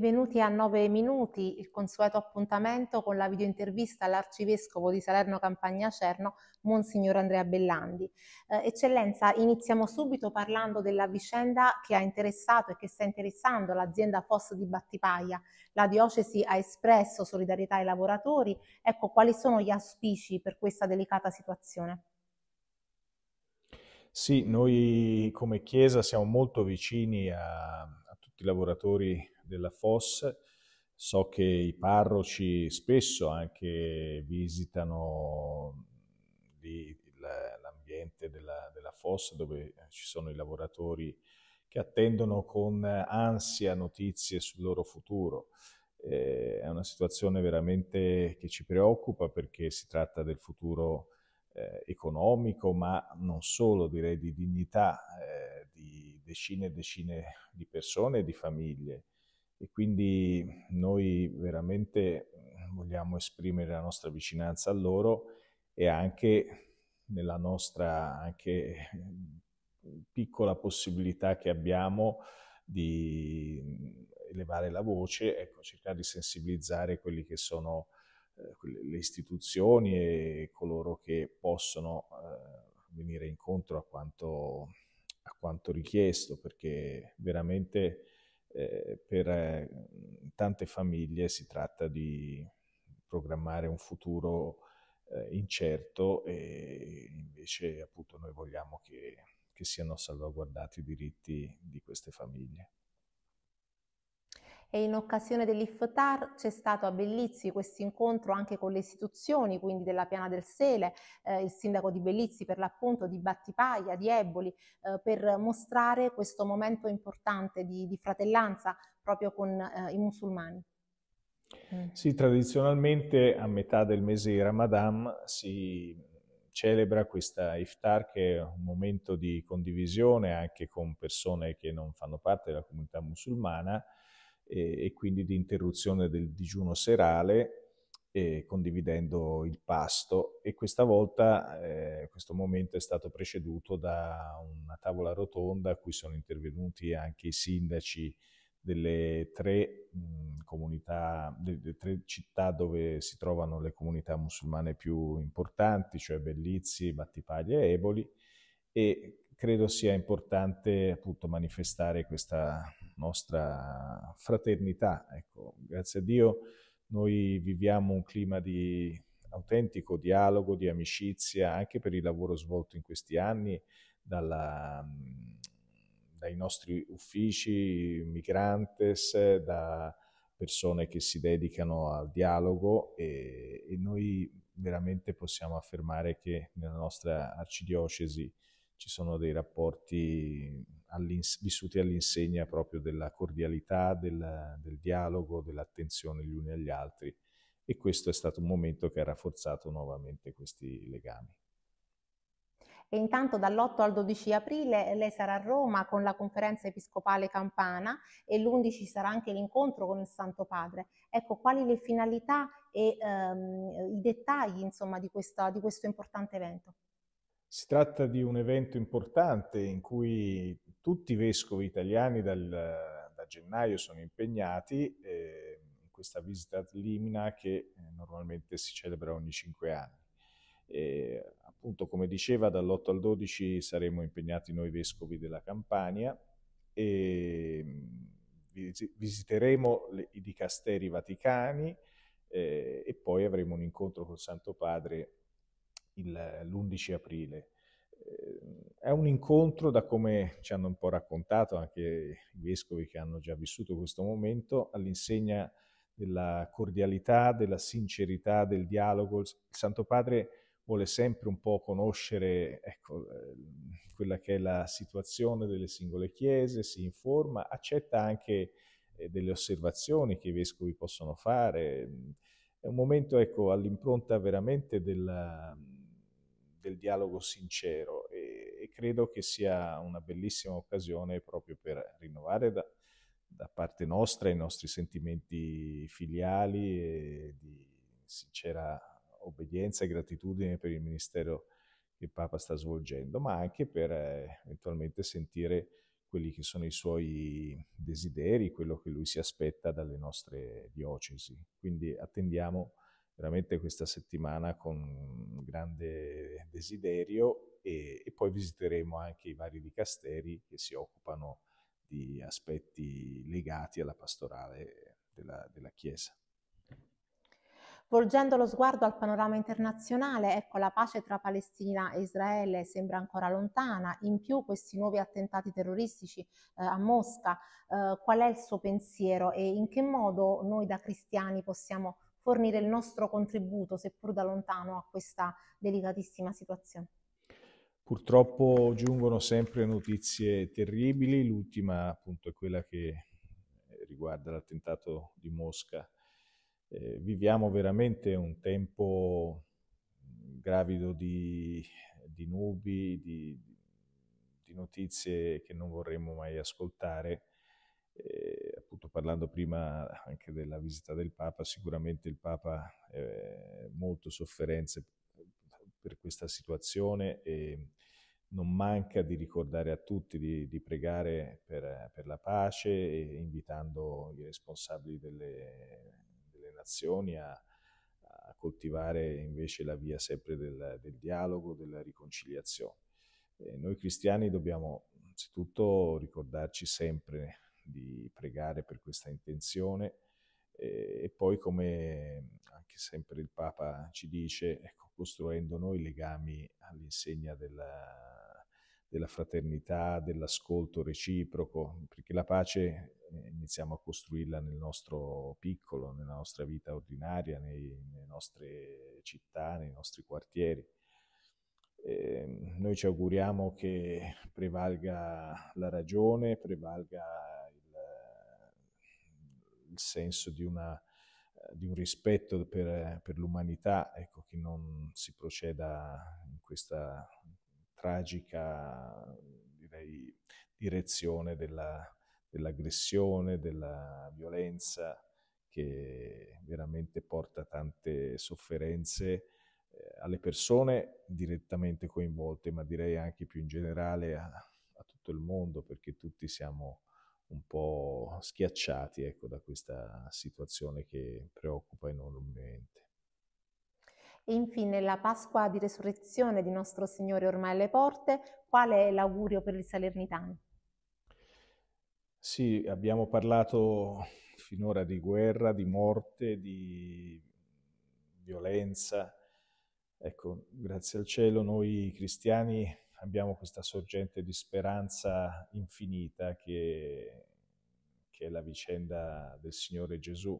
Benvenuti a 9 minuti, il consueto appuntamento con la videointervista all'arcivescovo di Salerno Campagna Cerno, Monsignor Andrea Bellandi. Eh, eccellenza, iniziamo subito parlando della vicenda che ha interessato e che sta interessando l'azienda FOS di Battipaglia. La diocesi ha espresso solidarietà ai lavoratori. Ecco, quali sono gli auspici per questa delicata situazione? Sì, noi come Chiesa siamo molto vicini a, a tutti i lavoratori della FOS, so che i parroci spesso anche visitano l'ambiente della, della FOS dove ci sono i lavoratori che attendono con ansia notizie sul loro futuro. Eh, è una situazione veramente che ci preoccupa perché si tratta del futuro eh, economico, ma non solo, direi di dignità eh, di decine e decine di persone e di famiglie e quindi noi veramente mm, vogliamo esprimere la nostra vicinanza a loro e anche nella nostra anche mm, piccola possibilità che abbiamo di mm, elevare la voce, ecco, cercare di sensibilizzare quelli che sono eh, le istituzioni e coloro che possono eh, venire incontro a quanto, a quanto richiesto, perché veramente eh, per eh, tante famiglie si tratta di programmare un futuro eh, incerto e invece appunto noi vogliamo che, che siano salvaguardati i diritti di queste famiglie e in occasione dell'Iftar c'è stato a Bellizzi questo incontro anche con le istituzioni, quindi della Piana del Sele, eh, il sindaco di Bellizzi per l'appunto, di Battipaglia, di Eboli, eh, per mostrare questo momento importante di, di fratellanza proprio con eh, i musulmani. Mm. Sì, tradizionalmente a metà del mese di Ramadan si celebra questa iftar che è un momento di condivisione anche con persone che non fanno parte della comunità musulmana e, e quindi di interruzione del digiuno serale condividendo il pasto e questa volta eh, questo momento è stato preceduto da una tavola rotonda a cui sono intervenuti anche i sindaci delle tre mh, mm, comunità, delle tre città dove si trovano le comunità musulmane più importanti, cioè Bellizzi, Battipaglia e Eboli e credo sia importante appunto manifestare questa nostra fraternità. Ecco, grazie a Dio noi viviamo un clima di autentico dialogo, di amicizia, anche per il lavoro svolto in questi anni dalla, dai nostri uffici migrantes, da persone che si dedicano al dialogo e, e noi veramente possiamo affermare che nella nostra arcidiocesi ci sono dei rapporti all'ins- vissuti all'insegna proprio della cordialità, del, del dialogo, dell'attenzione gli uni agli altri e questo è stato un momento che ha rafforzato nuovamente questi legami. E intanto dall'8 al 12 aprile lei sarà a Roma con la conferenza episcopale campana e l'11 sarà anche l'incontro con il Santo Padre. Ecco, quali le finalità e ehm, i dettagli insomma, di, questa, di questo importante evento? Si tratta di un evento importante in cui tutti i vescovi italiani dal, da gennaio sono impegnati eh, in questa visita ad Limina che eh, normalmente si celebra ogni cinque anni. E, appunto, come diceva, dall'8 al 12 saremo impegnati noi vescovi della Campania e mm, visiteremo le, i dicasteri vaticani eh, e poi avremo un incontro col Santo Padre l'11 aprile. Ehm, è un incontro, da come ci hanno un po' raccontato anche i vescovi che hanno già vissuto questo momento, all'insegna della cordialità, della sincerità, del dialogo. Il Santo Padre vuole sempre un po' conoscere ecco, ehm, quella che è la situazione delle singole chiese, si informa, accetta anche eh, delle osservazioni che i vescovi possono fare. È un momento ecco, all'impronta veramente della, del dialogo sincero e, e, credo che sia una bellissima occasione proprio per rinnovare da, da parte nostra i nostri sentimenti filiali e di sincera obbedienza e gratitudine per il ministero che il Papa sta svolgendo, ma anche per eh, eventualmente sentire quelli che sono i suoi desideri, quello che lui si aspetta dalle nostre diocesi. Quindi attendiamo veramente questa settimana con grande desiderio e, e poi visiteremo anche i vari dicasteri che si occupano di aspetti legati alla pastorale della, della Chiesa. Volgendo lo sguardo al panorama internazionale, ecco la pace tra Palestina e Israele sembra ancora lontana, in più questi nuovi attentati terroristici eh, a Mosca, eh, qual è il suo pensiero e in che modo noi da cristiani possiamo fornire il nostro contributo, seppur da lontano, a questa delicatissima situazione. Purtroppo giungono sempre notizie terribili, l'ultima appunto è quella che eh, riguarda l'attentato di Mosca. Eh, viviamo veramente un tempo mm, gravido di, di nubi, di, di notizie che non vorremmo mai ascoltare parlando prima anche della visita del Papa, sicuramente il Papa eh, molto sofferenze per questa situazione e non manca di ricordare a tutti di, di pregare per, per, la pace, e invitando i responsabili delle, delle nazioni a, a, coltivare invece la via sempre del, del dialogo, della riconciliazione. E noi cristiani dobbiamo innanzitutto ricordarci sempre di pregare per questa intenzione e poi come anche sempre il Papa ci dice, ecco, costruendo noi legami all'insegna della, della fraternità, dell'ascolto reciproco, perché la pace eh, iniziamo a costruirla nel nostro piccolo, nella nostra vita ordinaria, nei, nelle nostre città, nei nostri quartieri. Eh, noi ci auguriamo che prevalga la ragione, prevalga il senso di, una, eh, di un rispetto per, per l'umanità, ecco, che non si proceda in questa tragica direi, direzione della, dell'aggressione, della violenza che veramente porta tante sofferenze eh, alle persone direttamente coinvolte, ma direi anche più in generale a, a tutto il mondo, perché tutti siamo un po' schiacciati ecco, da questa situazione che preoccupa enormemente. E infine la Pasqua di Resurrezione di nostro Signore ormai alle porte, qual è l'augurio per il Salernitano? Sì, abbiamo parlato finora di guerra, di morte, di violenza. Ecco, grazie al cielo noi cristiani abbiamo questa sorgente di speranza infinita che, che è la vicenda del Signore Gesù,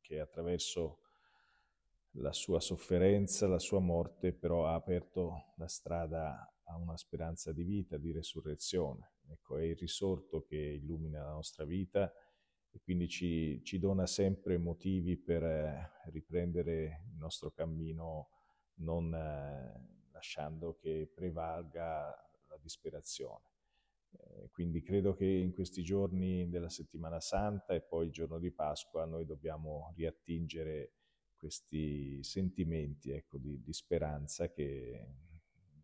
che attraverso la sua sofferenza, la sua morte, però ha aperto la strada a una speranza di vita, di resurrezione. Ecco, è il risorto che illumina la nostra vita e quindi ci, ci dona sempre motivi per eh, riprendere il nostro cammino non, eh, lasciando che prevalga la disperazione. Eh, quindi credo che in questi giorni della settimana santa e poi il giorno di Pasqua noi dobbiamo riattingere questi sentimenti ecco, di, di, speranza che,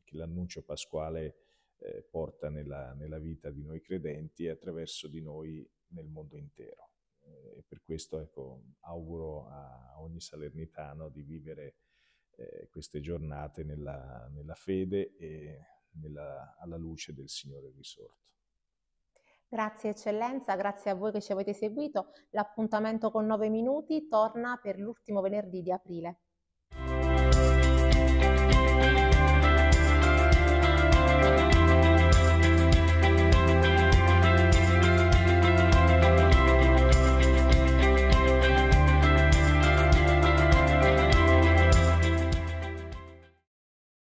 che l'annuncio pasquale eh, porta nella, nella, vita di noi credenti e attraverso di noi nel mondo intero. Eh, e per questo ecco, auguro a ogni salernitano di vivere eh, queste giornate nella, nella fede e nella, alla luce del Signore risorto. Grazie eccellenza, grazie a voi che ci avete seguito. L'appuntamento con 9 minuti torna per l'ultimo venerdì di aprile.